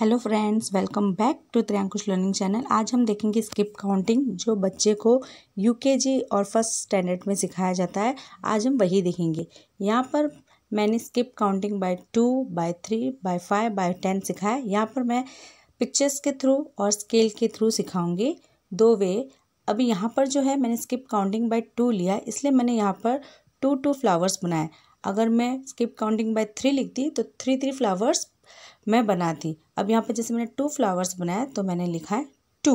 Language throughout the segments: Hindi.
hello friends welcome back to Triyankush learning channel आज हम देखेंगे स्किप काउंटिंग जो बच्चे को यूकेजी और फर्स्ट स्टैंडर्ड में सिखाया जाता है आज हम वही देखेंगे यहाँ पर मैंने skip counting by two by three by five by ten सिखाया यहाँ पर मैं पिक्चर्स के थ्रू और स्केल के थ्रू सिखाऊंगी दो वे अभी यहाँ पर जो है मैंने स्किप काउंटिंग बाय टू लिया इसलिए मैंने यहाँ पर टू टू फ्लावर्स बनाए अगर मैं स्किप काउंटिंग बाय थ्री लिखती तो थ्री थ्री फ्लावर्स मैं बना दी अब यहाँ पर जैसे मैंने टू फ्लावर्स बनाया तो मैंने लिखा है टू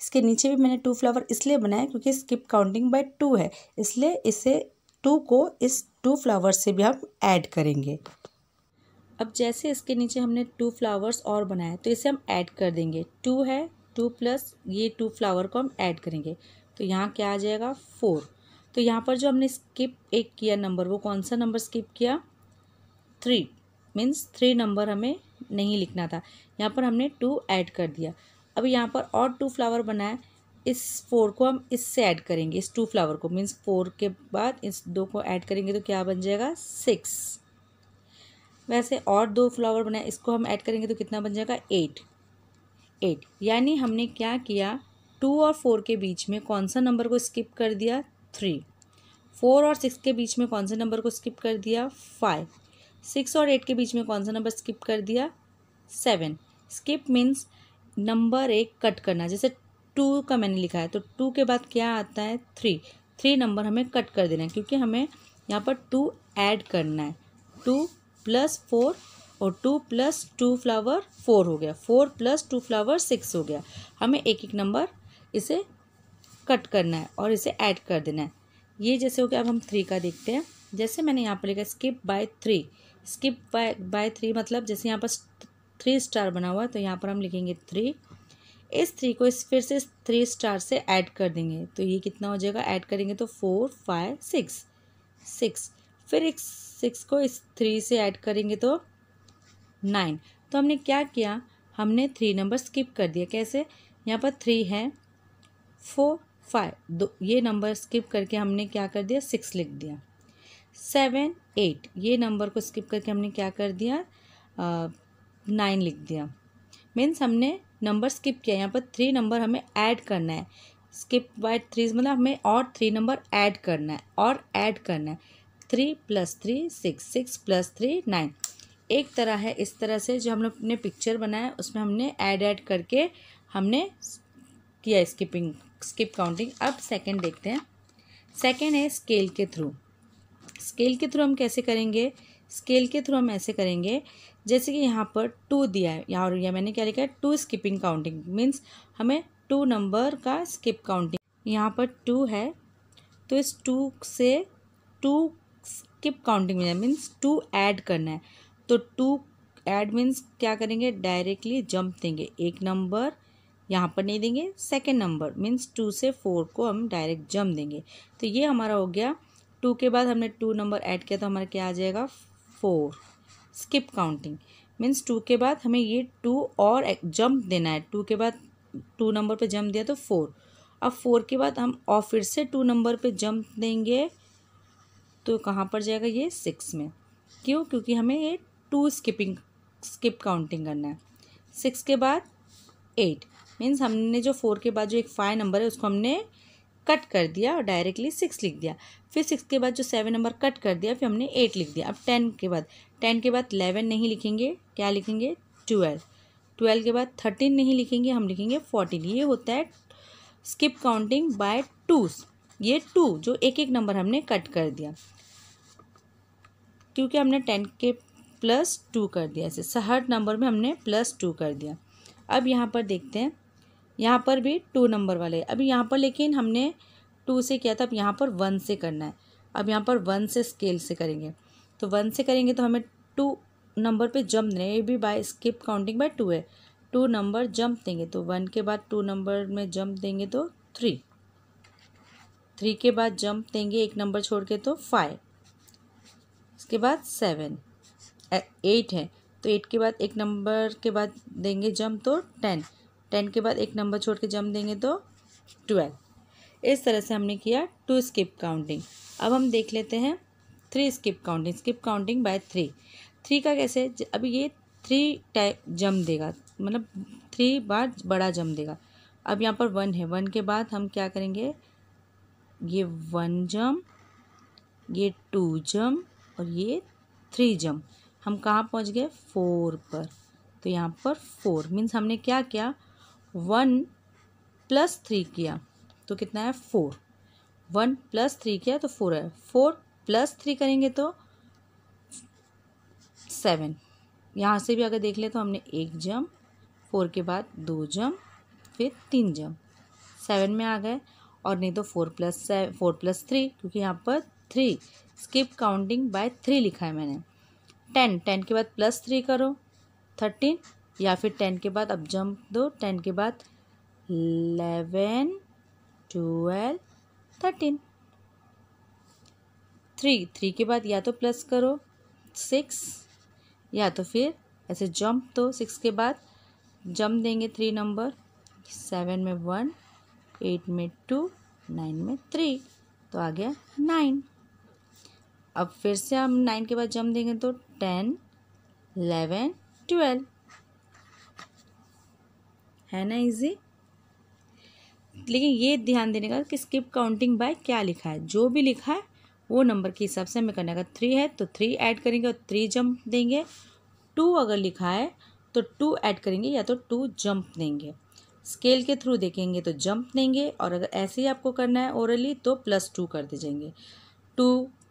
इसके नीचे भी मैंने टू फ्लावर इसलिए बनाया क्योंकि स्किप काउंटिंग बाय टू है इसलिए इसे टू को इस टू फ्लावर से भी हम ऐड करेंगे अब जैसे इसके नीचे हमने टू फ्लावर्स और बनाया तो इसे हम ऐड कर देंगे टू है टू प्लस ये टू फ्लावर को हम ऐड करेंगे तो यहाँ क्या आ जाएगा फोर तो यहाँ पर जो हमने स्किप एक किया नंबर वो कौन सा नंबर स्किप किया थ्री मीन्स थ्री नंबर हमें नहीं लिखना था यहाँ पर हमने टू ऐड कर दिया अब यहाँ पर और टू फ्लावर बनाए इस फोर को हम इससे ऐड करेंगे इस टू फ्लावर को मीन्स फोर के बाद इस दो को ऐड करेंगे तो क्या बन जाएगा सिक्स वैसे और दो फ्लावर बनाए इसको हम ऐड करेंगे तो कितना बन जाएगा एट एट यानी हमने क्या किया टू और फोर के बीच में कौन सा नंबर को स्किप कर दिया थ्री फोर और सिक्स के बीच में कौन से नंबर को स्किप कर दिया फाइव सिक्स और एट के बीच में कौन सा नंबर स्किप कर दिया सेवन स्किप मीन्स नंबर एक कट करना जैसे टू का मैंने लिखा है तो टू के बाद क्या आता है थ्री थ्री नंबर हमें कट कर देना है क्योंकि हमें यहाँ पर टू ऐड करना है टू प्लस फोर और two plus two flower four हो गया four plus two flower six हो गया हमें एक एक नंबर इसे कट करना है और इसे ऐड कर देना है ये जैसे हो गया अब हम थ्री का देखते हैं जैसे मैंने यहाँ पर लिखा skip by three skip by by three मतलब जैसे यहाँ पर थ्री स्टार बना हुआ है तो यहाँ पर हम लिखेंगे थ्री इस थ्री को इस फिर से थ्री स्टार से ऐड कर देंगे तो ये कितना हो जाएगा ऐड करेंगे तो फोर फाइव सिक्स सिक्स फिर एक सिक्स को इस थ्री से ऐड करेंगे तो नाइन तो हमने क्या किया हमने थ्री नंबर स्किप कर दिया कैसे यहाँ पर थ्री है फोर फाइव दो ये नंबर स्किप करके हमने क्या कर दिया सिक्स लिख दिया सेवन एट ये नंबर को स्किप करके हमने क्या कर दिया नाइन लिख दिया मीन्स हमने नंबर स्किप किया यहाँ पर थ्री नंबर हमें ऐड करना है स्किप बाय थ्री मतलब हमें और थ्री नंबर ऐड करना है और ऐड करना है three plus three six six plus three nine एक तरह है इस तरह से जो हम लोग ने पिक्चर बनाया उसमें हमने ऐड ऐड करके हमने किया स्किपिंग स्किप काउंटिंग अब सेकंड देखते हैं सेकंड है स्केल के थ्रू स्केल के थ्रू हम कैसे करेंगे स्केल के थ्रू हम ऐसे करेंगे जैसे कि यहाँ पर टू दिया है यहाँ और यह मैंने क्या लिखा है टू स्किपिंग काउंटिंग मीन्स हमें टू नंबर का स्किप काउंटिंग यहाँ पर टू है तो इस टू से टू स्किप काउंटिंग में मीन्स टू ऐड करना है तो टू ऐड मीन्स क्या करेंगे डायरेक्टली जंप देंगे एक नंबर यहाँ पर नहीं देंगे सेकेंड नंबर मीन्स टू से फोर को हम डायरेक्ट जंप देंगे तो ये हमारा हो गया टू के बाद हमने टू नंबर ऐड किया तो हमारा क्या आ जाएगा four skip counting means two के बाद हमें ये टू और जंप देना है टू के बाद टू नंबर पे जंप दिया तो फोर अब फोर के बाद हम और फिर से टू नंबर पे जंप देंगे तो कहाँ पर जाएगा ये सिक्स में क्यों क्योंकि हमें ये टू स्किपिंग स्किप काउंटिंग करना है सिक्स के बाद एट मीन्स हमने जो फोर के बाद जो एक फाइव नंबर है उसको हमने कट कर दिया और डायरेक्टली सिक्स लिख दिया फिर सिक्स के बाद जो सेवन नंबर कट कर दिया फिर हमने एट लिख दिया अब टेन के बाद टेन के बाद इलेवन नहीं लिखेंगे क्या लिखेंगे ट्वेल्व ट्वेल्व के बाद थर्टीन नहीं लिखेंगे हम लिखेंगे फोर्टीन ये होता है स्किप काउंटिंग बाय टूस ये टू जो एक एक नंबर हमने कट कर दिया क्योंकि हमने टेन के प्लस टू कर दिया ऐसे हर नंबर में हमने प्लस टू कर दिया अब यहाँ पर देखते हैं यहाँ पर भी टू नंबर वाले अभी यहाँ पर लेकिन हमने टू से किया था अब यहाँ पर वन से करना है अब यहाँ पर वन से स्केल से करेंगे तो वन से करेंगे तो हमें टू नंबर पे जंप देना ये भी by skip counting by two है टू नंबर जंप देंगे तो वन के बाद टू नंबर में जंप देंगे तो थ्री थ्री के बाद जंप देंगे एक नंबर छोड़ के तो फाइव उसके बाद सेवन एट है तो एट के बाद एक नंबर के बाद देंगे जंप तो टेन टेन के बाद एक नंबर छोड़ के जम देंगे तो ट्वेल्व इस तरह से हमने किया टू स्किप काउंटिंग अब हम देख लेते हैं three skip counting skip counting by three three का कैसे अभी ये थ्री टाइप जम देगा मतलब थ्री बार बड़ा जम देगा अब यहाँ पर वन है वन के बाद हम क्या करेंगे ये वन जम ये टू जम और ये थ्री जम हम कहाँ पहुँच गए फोर पर तो यहाँ पर फोर मीन्स हमने क्या किया वन प्लस थ्री किया तो कितना है फोर वन प्लस थ्री किया तो फोर है फोर प्लस थ्री करेंगे तो सेवन यहाँ से भी अगर देख ले तो हमने एक जम फोर के बाद दो जम फिर तीन जम सेवन में आ गए और नहीं तो four plus seven four plus three क्योंकि यहाँ पर three skip counting by three लिखा है मैंने टेन टेन के बाद प्लस थ्री करो थर्टीन या फिर टेन के बाद अब जंप दो टेन के बाद eleven twelve thirteen three three के बाद या तो प्लस करो सिक्स या तो फिर ऐसे जंप दो सिक्स के बाद जंप देंगे थ्री नंबर सेवन में वन एट में टू नाइन में थ्री तो आ गया नाइन अब फिर से हम नाइन के बाद जम देंगे तो टेन इलेवन ट्वेल्व है ना इजी लेकिन ये ध्यान देने का कि स्किप काउंटिंग बाय क्या लिखा है जो भी लिखा है वो नंबर के हिसाब से हमें करना अगर थ्री है तो थ्री ऐड करेंगे और थ्री जंप देंगे टू अगर लिखा है तो टू ऐड करेंगे या तो टू जंप देंगे स्केल के थ्रू देखेंगे तो जंप देंगे और अगर ऐसे ही आपको करना है ओरली तो प्लस टू कर दीजिएंगे टू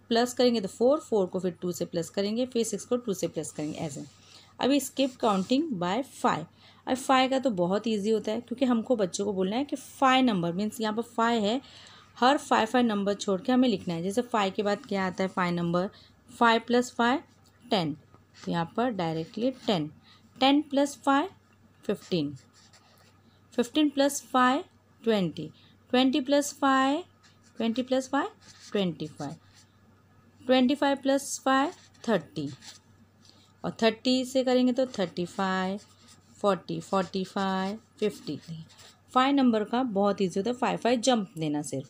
प्लस करेंगे तो फोर फोर को फिर टू से प्लस करेंगे फिर सिक्स को टू से प्लस करेंगे ऐसे अभी स्किप काउंटिंग बाय फाइव अब फाई का तो बहुत ईजी होता है क्योंकि हमको बच्चों को बोलना है कि फाइव नंबर मीन्स यहाँ पर फाई है हर फाइव फाइव नंबर छोड़ के हमें लिखना है जैसे फाइव के बाद क्या आता है five number five plus five ten तो यहाँ पर directly ten ten plus five fifteen fifteen plus five twenty twenty plus five twenty plus five twenty five twenty five plus five thirty और थर्टी से करेंगे तो thirty five forty forty five fifty five number का बहुत ईजी होता है फाइव फाइव जंप देना सिर्फ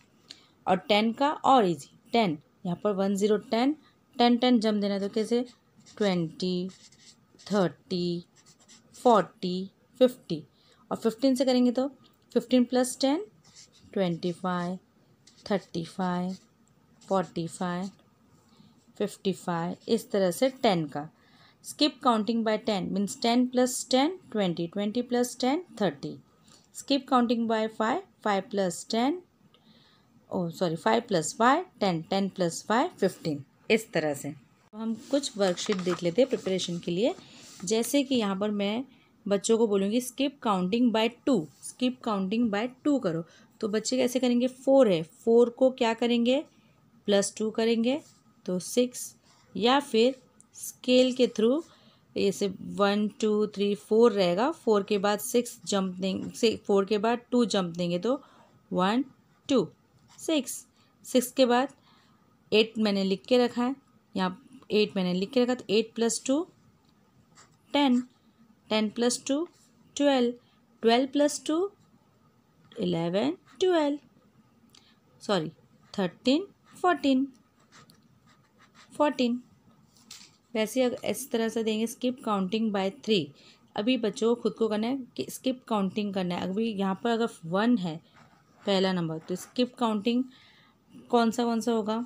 और टेन का और ईजी टेन यहाँ पर one zero ten ten ten jump देना तो कैसे ट्वेंटी थर्टी फोर्टी फिफ्टी और फिफ्टीन से करेंगे तो fifteen plus ten twenty five thirty five forty five fifty five इस तरह से टेन का skip counting by 10 means 10 plus 10 20 20 plus 10 30 skip counting by 5 5 plus 10 oh sorry 5 plus 5 10 10 plus 5 15 इस तरह से हम कुछ वर्कशीट देख लेते हैं प्रिपरेशन के लिए जैसे कि यहाँ पर मैं बच्चों को बोलूँगी skip counting by two skip counting by two करो तो बच्चे कैसे करेंगे फोर है फोर को क्या करेंगे प्लस टू करेंगे तो सिक्स या फिर स्केल के थ्रू जैसे वन टू थ्री फोर रहेगा फोर के बाद सिक्स जंप देंगे फोर के बाद टू जंप देंगे तो वन टू सिक्स सिक्स के बाद एट मैंने लिख के रखा है यहाँ एट मैंने लिख के रखा तो eight plus two ten ten plus two twelve twelve plus two eleven twelve sorry thirteen fourteen fourteen वैसे अगर इस तरह से देंगे स्किप काउंटिंग बाय थ्री अभी बच्चों को खुद को करना है कि स्किप काउंटिंग करना है अभी यहाँ पर अगर वन है पहला नंबर तो स्किप काउंटिंग कौन सा कौन सा होगा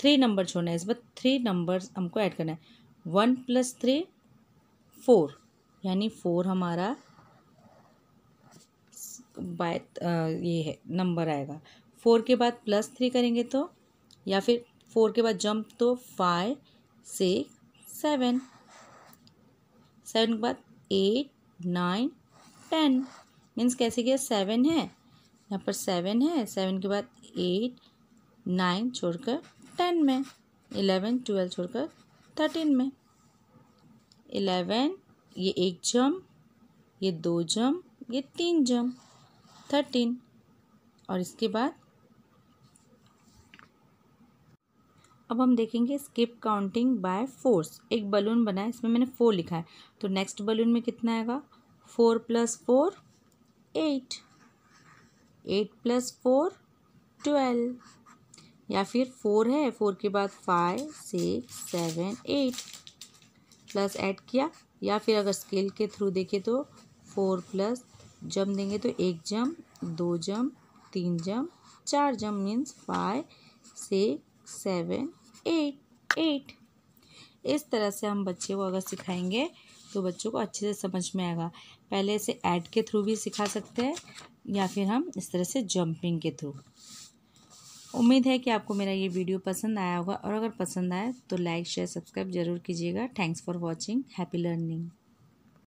थ्री नंबर छोड़ना है इस बार थ्री नंबर हमको ऐड करना है वन प्लस थ्री फोर यानी फोर हमारा बाय ये है नंबर आएगा फोर के बाद प्लस थ्री करेंगे तो या फिर फोर के बाद जंप तो फाइव सिक्स सेवन सेवन के बाद एट नाइन टेन मीन्स कैसे गया सेवन है यहाँ पर सेवन है सेवन के बाद एट नाइन छोड़कर टेन में इलेवन ट्वेल्व छोड़कर थर्टीन में इलेवन ये एक जम ये दो जम ये तीन जम थर्टीन और इसके बाद अब हम देखेंगे स्किप काउंटिंग बाय फोर्स एक बलून बना है इसमें मैंने फोर लिखा है तो नेक्स्ट बलून में कितना आएगा four plus four eight eight plus four twelve या फिर फोर है फोर के बाद five six seven eight plus add किया या फिर अगर स्केल के थ्रू देखें तो फोर प्लस जम देंगे तो एक जम दो जम तीन जम चार जम means five six seven eight eight इस तरह से हम बच्चे को अगर सिखाएंगे तो बच्चों को अच्छे से समझ में आएगा पहले इसे ऐड के थ्रू भी सिखा सकते हैं या फिर हम इस तरह से जंपिंग के थ्रू उम्मीद है कि आपको मेरा ये वीडियो पसंद आया होगा और अगर पसंद आए तो लाइक शेयर सब्सक्राइब जरूर कीजिएगा thanks for watching happy learning